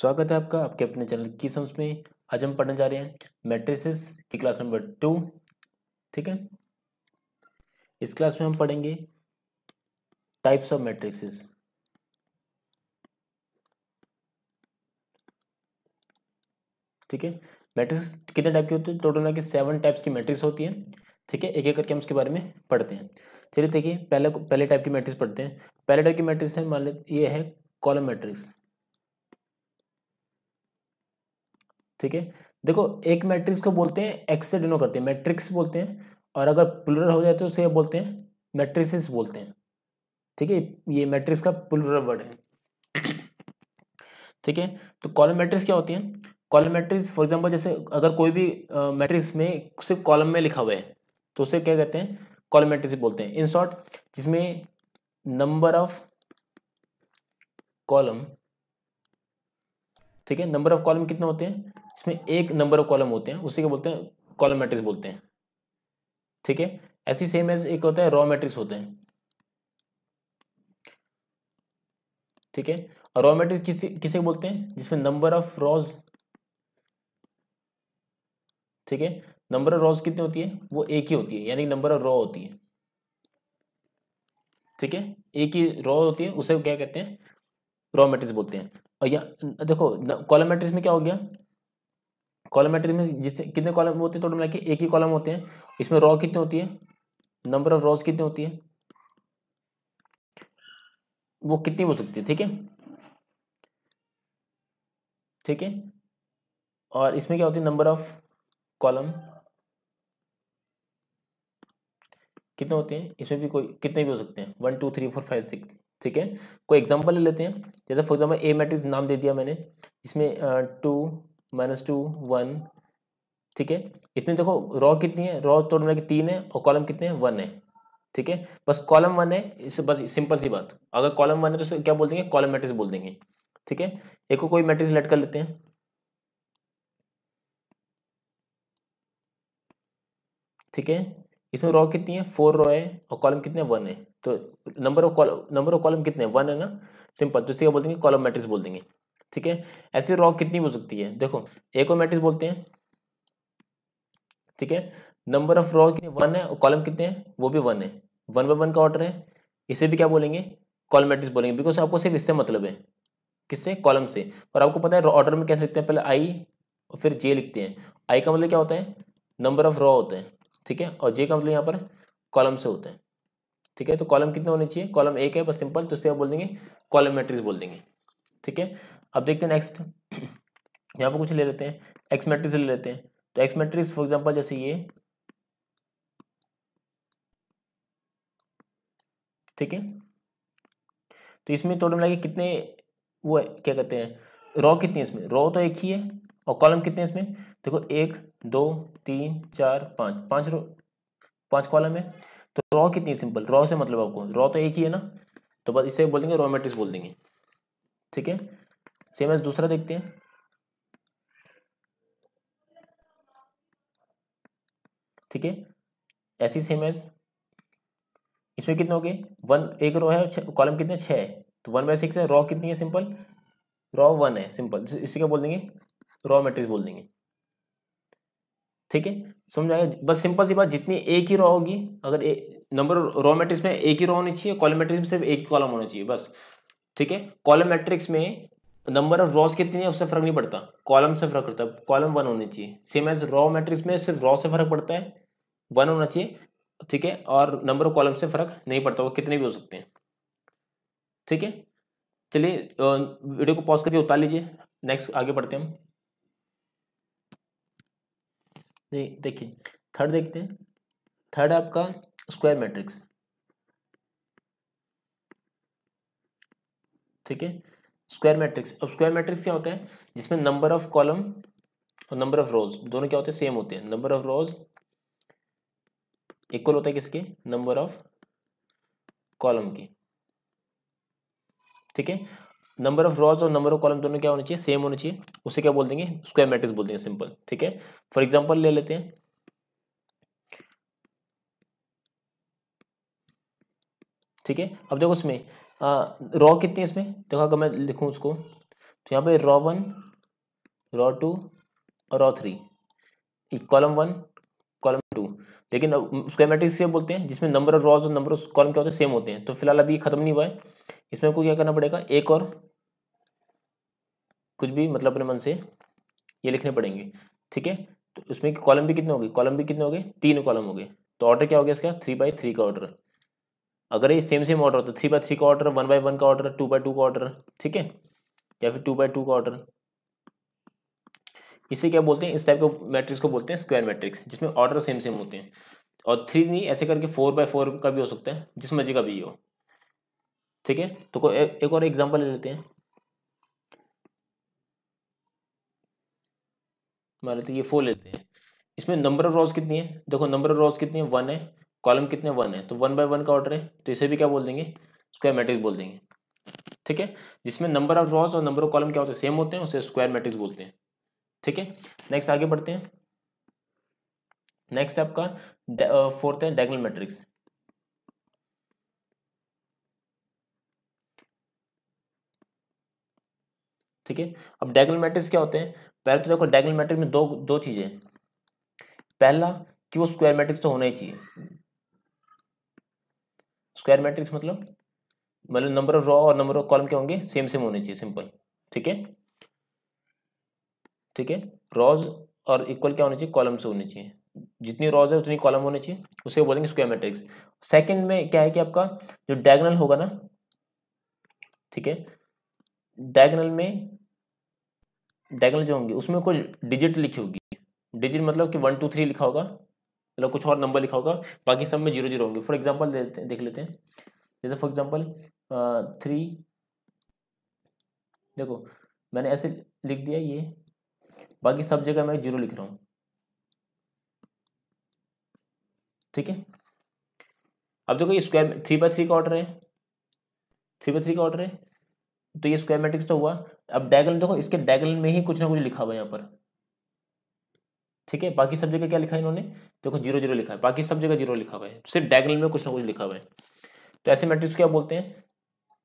स्वागत है आपका आपके अपने चैनल की सम्स में आज हम पढ़ने जा रहे हैं मैट्रिसेस की क्लास नंबर टू ठीक है इस क्लास में हम पढ़ेंगे टाइप्स ऑफ मैट्रिसेस ठीक है मैट्रिक्स कितने टाइप के होते हैं टोटल के सेवन टाइप्स की मैट्रिक्स होती है ठीक है एक एक करके हम उसके बारे में पढ़ते हैं चलिए देखिए पहले पहले टाइप की मैट्रिक्स पढ़ते हैं पहले टाइप की मैट्रिक्स है मान लीजिए ये है कॉलम मैट्रिक्स ठीक है देखो एक मैट्रिक्स को बोलते हैं एक्स से डिनोट करते हैं मैट्रिक्स बोलते हैं और अगर पुलर हो जाए तो उसे बोलते हैं मैट्रिसेस बोलते हैं ठीक है ये मैट्रिक्स का पुलर वर्ड है ठीक है तो कॉलम मैट्रिक्स क्या होती है कॉलम मैट्रिक्स फॉर एग्जांपल जैसे अगर कोई भी मैट्रिक्स में सिर्फ कॉलम में लिखा हुआ है तो उसे क्या कहते हैं कॉलम मैट्रिक्स बोलते हैं इन शॉर्ट जिसमें नंबर ऑफ कॉलम ठीक है नंबर ऑफ कॉलम कितने होते हैं इसमें एक नंबर ऑफ कॉलम होते हैं उसी को बोलते हैं कॉलम मैट्रिक्स बोलते हैं ठीक है ऐसी सेम एज एक होता है रॉ मैट्रिक्स होते हैं ठीक है और रॉ मैट्रिक्स किसे किसे बोलते हैं जिसमें नंबर ऑफ रॉज ठीक है नंबर ऑफ रॉज कितनी होती है वो एक ही होती है यानी नंबर ऑफ रॉ होती है ठीक है एक ही रॉ होती है उसे क्या कहते हैं रॉ मैट्रिक्स बोलते हैं और या देखो कॉलम मैट्रिक्स में क्या हो गया कॉलमेट्री में जिससे कितने कॉलम होते हैं टोटल मिला के एक ही कॉलम होते हैं इसमें रॉ कितनी होती है नंबर ऑफ रॉज कितनी होती है वो कितनी हो सकती है ठीक है ठीक है और इसमें क्या होती है नंबर ऑफ कॉलम कितने होते हैं इसमें भी कोई कितने भी हो सकते हैं one two three four five six ठीक है कोई एग्जांपल ले लेते हैं जैसे फॉर एग्जांपल ए मैट्रिक्स नाम दे दिया मैंने इसमें टू माइनस टू वन ठीक है इसमें देखो रॉ कितनी है रॉ टोटल मिला के तीन है और कॉलम कितने हैं वन है ठीक है बस कॉलम वन है इससे बस सिंपल सी बात अगर कॉलम वन है तो क्या बोल देंगे कॉलम मैट्रिक्स बोल देंगे ठीक है एक को कोई मैट्रिक्स लेट कर लेते हैं ठीक है इसमें रॉ कितनी है फोर रॉ है और कॉलम कितने वन है तो number of column number of column कितने वन है ना सिंपल तो इसे क्या बोल देंगे कॉलम मैट्रिक्स बोल देंगे ठीक है ऐसी रॉक कितनी हो सकती है देखो एक को मैट्रिक्स बोलते हैं ठीक है नंबर ऑफ रॉ कितने वन है और कॉलम कितने हैं वो भी वन है वन बाय वन का ऑर्डर है इसे भी क्या बोलेंगे कॉलम मैट्रिक्स बोलेंगे बिकॉज आपको सिर्फ इससे मतलब है किससे कॉलम से और आपको पता है ऑर्डर में कैसे लिखते हैं पहले आई और फिर जे लिखते हैं आई का मतलब क्या होता है नंबर ऑफ रॉ होते हैं ठीक है और जे का मतलब यहाँ पर कॉलम से होते हैं ठीक है तो कॉलम कितने होने चाहिए कॉलम एक है बस सिंपल तो इसे आप बोल देंगे कॉलम मैट्रिक्स बोल देंगे ठीक है अब देखते हैं नेक्स्ट यहाँ पर कुछ ले लेते हैं एक्स मैट्रिक्स ले लेते हैं तो एक्स मैट्रिक्स फॉर एग्जाम्पल जैसे ये ठीक है तो इसमें टोटल मिला कितने वो है क्या कहते हैं रॉ कितनी इसमें रॉ तो एक ही है और कॉलम कितने इसमें देखो एक दो तीन चार पाँच पाँच रो पाँच कॉलम है तो रॉ कितनी सिंपल रॉ से मतलब आपको रॉ तो एक ही है ना तो बस इसे देंगे रॉ मैट्रिक्स बोल देंगे ठीक है सेम एज दूसरा देखते हैं ठीक है ऐसी सेम एज इसमें कितने हो गए वन एक रो है कॉलम कितने छः है तो वन बाई सिक्स है रॉ कितनी है सिंपल रॉ वन है सिंपल इसी क्या बोल देंगे रॉ मैट्रिक्स बोल देंगे ठीक है समझ बस सिंपल सी बात जितनी एक ही रॉ होगी अगर नंबर रॉ मैट्रिक्स में एक ही रॉ होनी चाहिए कॉलम मैट्रिक्स में सिर्फ एक ही कॉलम होना चाहिए बस ठीक है कॉलम मैट्रिक्स में नंबर ऑफ रॉस कितनी है उससे फर्क नहीं पड़ता कॉलम से फर्क पड़ता है कॉलम वन होनी चाहिए सेम एज रॉ मैट्रिक्स में सिर्फ रॉ से फर्क पड़ता है वन होना चाहिए ठीक है और नंबर ऑफ कॉलम से फर्क नहीं पड़ता वो कितने भी हो सकते हैं ठीक है चलिए वीडियो को पॉज करके उतार लीजिए नेक्स्ट आगे बढ़ते हैं हम जी देखिए थर्ड देखते हैं थर्ड आपका स्क्वायर मैट्रिक्स ठीक है स्क्वायर मैट्रिक्स अब स्क्वायर मैट्रिक्स क्या होता है जिसमें नंबर ऑफ कॉलम और नंबर ऑफ रोज दोनों क्या होते हैं सेम होते हैं नंबर ऑफ रोज इक्वल होता है किसके नंबर ऑफ कॉलम के ठीक है नंबर ऑफ रोज और नंबर ऑफ कॉलम दोनों क्या होने चाहिए सेम होने चाहिए उसे क्या बोल देंगे स्क्वायर मैट्रिक्स बोल देंगे सिंपल ठीक है फॉर एग्जाम्पल ले लेते हैं ठीक है अब देखो उसमें रॉ हाँ, कितनी है इसमें देखो अगर मैं लिखूँ उसको तो यहाँ पे रॉ वन रॉ टू और row three column one column two लेकिन स्क्वायर मैट्रिक्स से बोलते हैं जिसमें नंबर ऑफ रॉज और नंबर ऑफ कॉलम क्या होते हैं सेम होते हैं तो फिलहाल अभी खत्म नहीं हुआ है इसमें आपको क्या करना पड़ेगा एक और कुछ भी मतलब अपने मन से ये लिखने पड़ेंगे ठीक है तो उसमें कॉलम भी कितने हो गए कॉलम भी कितने हो गए तीन कॉलम हो गए तो ऑर्डर क्या हो गया इसका थ्री बाई थ्री का ऑर्डर अगर ये सेम सेम ऑर्डर होता थ्री बाय थ्री का ऑर्डर वन बाय वन का ऑर्डर टू बाय टू का ऑर्डर ठीक है या फिर टू बाय टू का ऑर्डर इसे क्या बोलते हैं इस टाइप के मैट्रिक्स को बोलते हैं स्क्वायर मैट्रिक्स जिसमें ऑर्डर सेम सेम होते हैं और थ्री नहीं ऐसे करके फोर बाय फोर का भी हो सकता है जिस मर्जी का भी हो ठीक है तो को ए, एक और एग्जाम्पल ले लेते हैं मान लेते ये फोर लेते हैं इसमें नंबर ऑफ रोज कितनी है देखो नंबर ऑफ रोज कितनी है वन है कॉलम कितने वन है तो वन बाय वन का ऑर्डर है तो इसे भी क्या बोल देंगे स्क्वायर मैट्रिक्स बोल देंगे ठीक है जिसमें नंबर ऑफ रॉस और नंबर ऑफ कॉलम क्या होते हैं सेम होते हैं उसे स्क्वायर मैट्रिक्स बोलते हैं ठीक है नेक्स्ट आगे बढ़ते हैं नेक्स्ट आपका फोर्थ है डायगोनल मैट्रिक्स ठीक है अब डायगोनल मैट्रिक्स क्या होते हैं पहले तो देखो डायगोनल मैट्रिक्स में दो दो चीज़ें पहला कि वो स्क्वायर मैट्रिक्स तो होना ही चाहिए स्क्वायर मैट्रिक्स मतलब मतलब नंबर ऑफ रॉ और नंबर ऑफ कॉलम क्या होंगे सेम सेम होने चाहिए सिंपल ठीक है ठीक है रॉज और इक्वल क्या होने चाहिए कॉलम से होने चाहिए जितनी रॉज है उतनी कॉलम होने चाहिए उसे बोलेंगे स्क्वायर मैट्रिक्स सेकंड में क्या है कि आपका जो डायगनल होगा ना ठीक है डायगनल में डायगनल जो होंगे उसमें कोई डिजिट लिखी होगी डिजिट मतलब कि वन टू थ्री लिखा होगा मतलब कुछ और नंबर लिखा होगा बाकी सब में जीरो जीरो होंगे फॉर एग्जाम्पल देख लेते हैं जैसे फॉर एग्जाम्पल थ्री देखो मैंने ऐसे लिख दिया ये बाकी सब जगह मैं जीरो लिख रहा हूँ ठीक है अब देखो ये स्क्वायर थ्री बाय थ्री का ऑर्डर है थ्री बाय थ्री का ऑर्डर है तो ये स्क्वायर मैट्रिक्स तो हुआ अब डायगल देखो इसके डायगल में ही कुछ ना कुछ लिखा हुआ है यहाँ पर ठीक है बाकी सब जगह क्या लिखा है इन्होंने देखो जीरो जीरो लिखा है बाकी सब जगह जीरो लिखा हुआ है सिर्फ डायगनल में कुछ ना कुछ लिखा हुआ है तो ऐसे मैट्रिक्स क्या बोलते हैं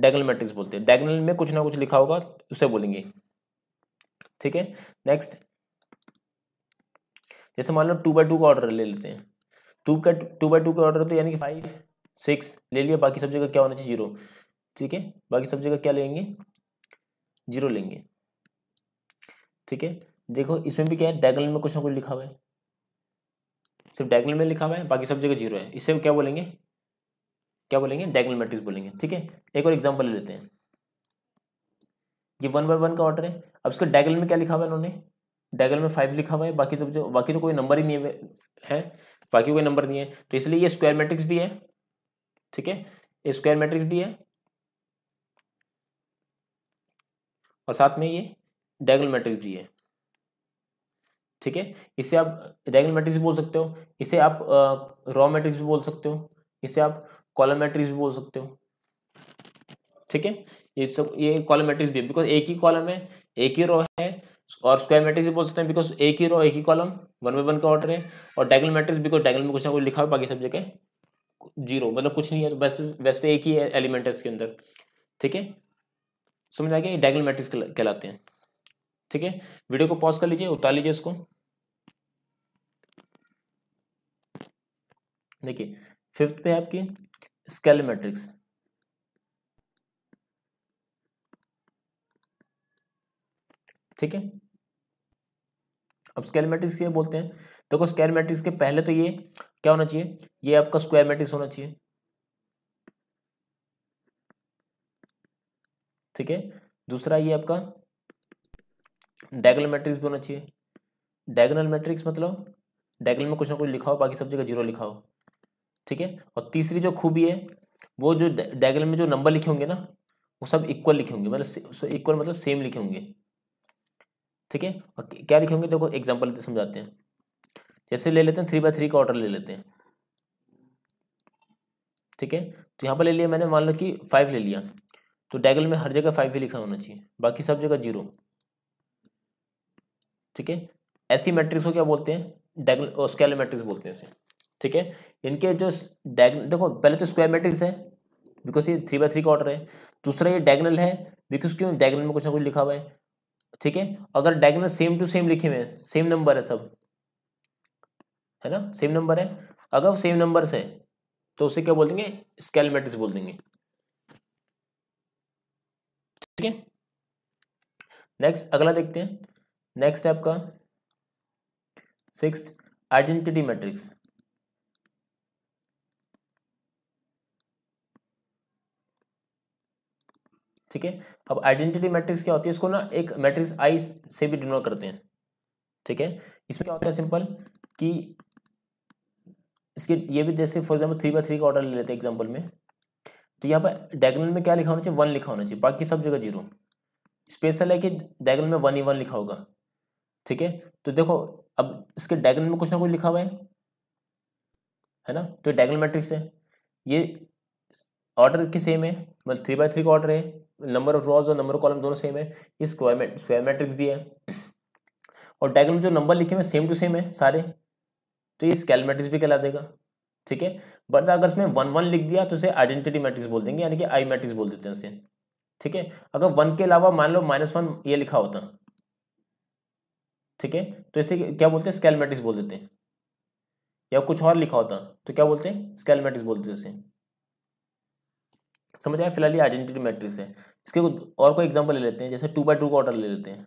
डायगनल मैट्रिक्स बोलते हैं डायगनल में कुछ ना कुछ लिखा होगा उसे बोलेंगे ठीक है नेक्स्ट जैसे मान लो टू बाई टू का ऑर्डर ले लेते हैं टू का टू बाई टू का ऑर्डर तो यानी कि फाइव सिक्स ले लिया बाकी सब जगह क्या होना चाहिए जीरो ठीक है बाकी सब जगह क्या लेंगे जीरो लेंगे ठीक है देखो इसमें भी क्या है डायगनल में कुछ ना कुछ लिखा हुआ है सिर्फ डायगनल में लिखा हुआ है बाकी सब जगह जीरो है इसे क्या बोलेंगे क्या बोलेंगे डायगनल मैट्रिक्स बोलेंगे ठीक है एक और एग्जाम्पल ले लेते हैं ये वन बाय वन का ऑर्डर है अब इसका डायगनल में क्या लिखा हुआ है उन्होंने डायगनल में फाइव लिखा हुआ है बाकी सब जो बाकी तो कोई नंबर ही नहीं है बाकी कोई नंबर नहीं है तो इसलिए ये स्क्वायर मैट्रिक्स भी है ठीक है स्क्वायर मैट्रिक्स भी है और साथ में ये डायगनल मैट्रिक्स भी है ठीक है इसे आप रेगल मैट्रिक्स बोल सकते हो इसे आप रॉ मैट्रिक्स भी बोल सकते हो इसे आप कॉलम मैट्रिक्स भी बोल सकते हो ठीक है ये सब ये कॉलम मैट्रिक्स भी बिकॉज एक ही कॉलम है एक ही रो है और स्क्वायर मैट्रिक्स भी बोल सकते हैं बिकॉज एक ही रो एक ही कॉलम वन बाई वन का ऑर्डर है और डायगल मैट्रिक्स बिकॉज डायगल में कुछ ना कुछ लिखा हुआ बाकी सब जगह जीरो मतलब कुछ नहीं है तो बस वैसे तो एक ही एलिमेंट है इसके अंदर ठीक है समझ आ गया ये डायगल मैट्रिक्स कहलाते हैं ठीक है वीडियो को पॉज कर लीजिए उतार लीजिए इसको देखिए फिफ्थ पे आपकी स्केल मैट्रिक्स ठीक है अब स्केल मैट्रिक्स क्या बोलते हैं देखो तो स्केल मैट्रिक्स के पहले तो ये क्या होना चाहिए ये आपका स्क्वायर मैट्रिक्स होना चाहिए ठीक है दूसरा ये आपका डायगनल मैट्रिक्स भी होना चाहिए डायगनल मैट्रिक्स मतलब डायगनल में कुछ ना कुछ लिखा हो बाकी सब जगह जीरो लिखा हो ठीक है और तीसरी जो खूबी है वो जो डायग्राम में जो नंबर लिखे होंगे ना वो सब इक्वल लिखे होंगे मतलब इक्वल मतलब सेम लिखे होंगे ठीक है और क्या लिखे होंगे देखो एग्जाम्पल समझाते हैं जैसे ले लेते हैं थ्री बाय थ्री का ऑर्डर ले लेते हैं ठीक है तो यहाँ पर ले लिया मैंने मान लो कि फाइव ले लिया तो डायगल में हर जगह फाइव ही लिखा होना चाहिए बाकी सब जगह जीरो ठीक है ऐसी मैट्रिक्स को क्या बोलते हैं डेगल और स्केलर मैट्रिक्स बोलते हैं इसे ठीक है इनके जो देखो पहले तो स्क्वायर मैट्रिक्स है बिकॉज ये थ्री बाय थ्री का ऑर्डर है दूसरा ये डायगनल है बिकॉज क्यों डायगनल में कुछ ना कुछ लिखा हुआ है ठीक है अगर डायगनल सेम टू सेम लिखे हुए सेम नंबर है सब है ना सेम नंबर है अगर वो सेम नंबर से तो उसे क्या बोल देंगे स्केल मैट्रिक्स बोल देंगे ठीक है नेक्स्ट अगला देखते हैं नेक्स्ट है आपका सिक्स आइडेंटिटी मैट्रिक्स ठीक है अब आइडेंटिटी मैट्रिक्स क्या होती है इसको ना एक मैट्रिक्स आई से भी डिनोट करते हैं ठीक है इसमें क्या होता है सिंपल कि इसके ये भी जैसे for example three by three का ऑर्डर ले लेते हैं एग्जाम्पल में तो यहाँ पर डायगनल में क्या लिखा होना चाहिए वन लिखा होना चाहिए बाकी सब जगह जीरो स्पेशल है कि डायगनल में वन ही वन लिखा होगा ठीक है तो देखो अब इसके डायगनल में कुछ ना कुछ लिखा हुआ है है ना तो डायगनल मैट्रिक्स है ये ऑर्डर की सेम है मतलब थ्री बाई थ्री का ऑर्डर है नंबर ऑफ रॉज और नंबर ऑफ कॉलम दोनों सेम है ये स्क्वायर स्क्वायर मैट्रिक्स भी है और डायग्राम जो नंबर लिखे हुए सेम टू सेम है सारे तो ये स्केल मैट्रिक्स भी कहला देगा ठीक है बट अगर इसमें वन वन लिख दिया तो इसे आइडेंटिटी मैट्रिक्स बोल देंगे यानी कि आई मैट्रिक्स बोल देते हैं इसे ठीक है अगर वन के अलावा मान लो माइनस वन ये लिखा होता ठीक है तो इसे क्या बोलते हैं स्केल मैट्रिक्स बोल देते हैं या कुछ और लिखा होता तो क्या बोलते हैं स्केल मैट्रिक्स बोलते हैं इसे समझ आए फिलहाल ये आइडेंटिटी मैट्रिक्स है इसके और कोई एग्जाम्पल ले लेते हैं जैसे टू बाई टू का ऑर्डर ले लेते हैं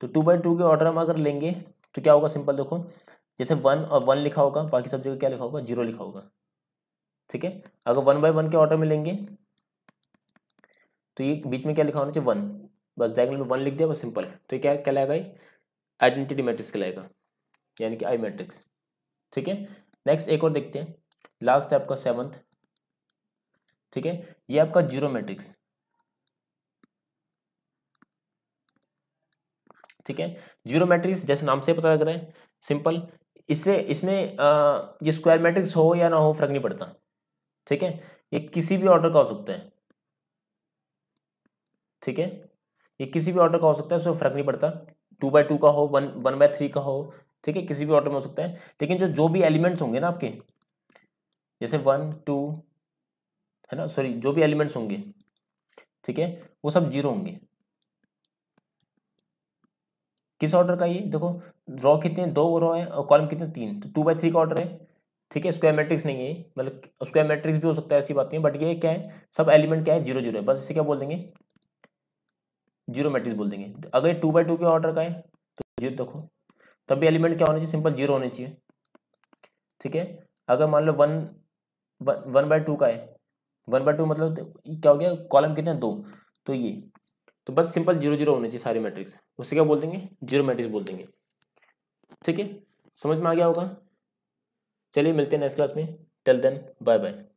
तो टू बाई टू के ऑर्डर हम अगर लेंगे तो क्या होगा सिंपल देखो जैसे वन और वन लिखा होगा बाकी सब जगह क्या लिखा होगा जीरो लिखा होगा ठीक है अगर वन बाई वन के ऑर्डर में लेंगे तो ये बीच में क्या लिखा होना चाहिए वन बस डायग्नल में वन लिख दिया बस सिंपल तो ये क्या क्या लाएगा ये आइडेंटिटी मैट्रिक्स कहलाएगा यानी कि आई मैट्रिक्स ठीक है नेक्स्ट एक और देखते हैं लास्ट है आपका सेवन्थ ठीक है ये आपका जीरो मैट्रिक्स ठीक है जीरो मैट्रिक्स जैसे नाम से पता लग रहा है सिंपल इससे इसमें आ, ये स्क्वायर मैट्रिक्स हो या ना हो फर्क नहीं पड़ता ठीक है ये किसी भी ऑर्डर का हो सकता है ठीक है ये किसी भी ऑर्डर का हो सकता है उसमें फर्क नहीं पड़ता टू बाय टू का हो वन वन बाय थ्री का हो ठीक है किसी भी ऑर्डर में हो सकता है लेकिन जो जो भी एलिमेंट्स होंगे ना आपके जैसे वन टू है ना सॉरी जो भी एलिमेंट्स होंगे ठीक है वो सब जीरो होंगे किस ऑर्डर का ये देखो रॉ कितने दो रॉ है और कॉलम कितने तीन तो टू बाई थ्री का ऑर्डर है ठीक है स्क्वायर मैट्रिक्स नहीं है मतलब स्क्वायर मैट्रिक्स भी हो सकता है ऐसी बात नहीं बट ये क्या है सब एलिमेंट क्या है जीरो जीरो है बस इसे क्या बोल देंगे जीरो मैट्रिक्स बोल देंगे तो अगर ये टू बाई टू के ऑर्डर का है तो जीरो देखो तब भी एलिमेंट क्या होने चाहिए सिंपल जीरो होने चाहिए ठीक है अगर मान लो वन वन बाय टू का है वन बाय टू मतलब क्या हो गया कॉलम कितने दो तो ये तो बस सिंपल जीरो जीरो होने चाहिए सारे मैट्रिक्स उसे क्या बोल देंगे जीरो मैट्रिक्स बोल देंगे ठीक है समझ में आ गया होगा चलिए मिलते हैं नेक्स्ट क्लास में टेल देन बाय बाय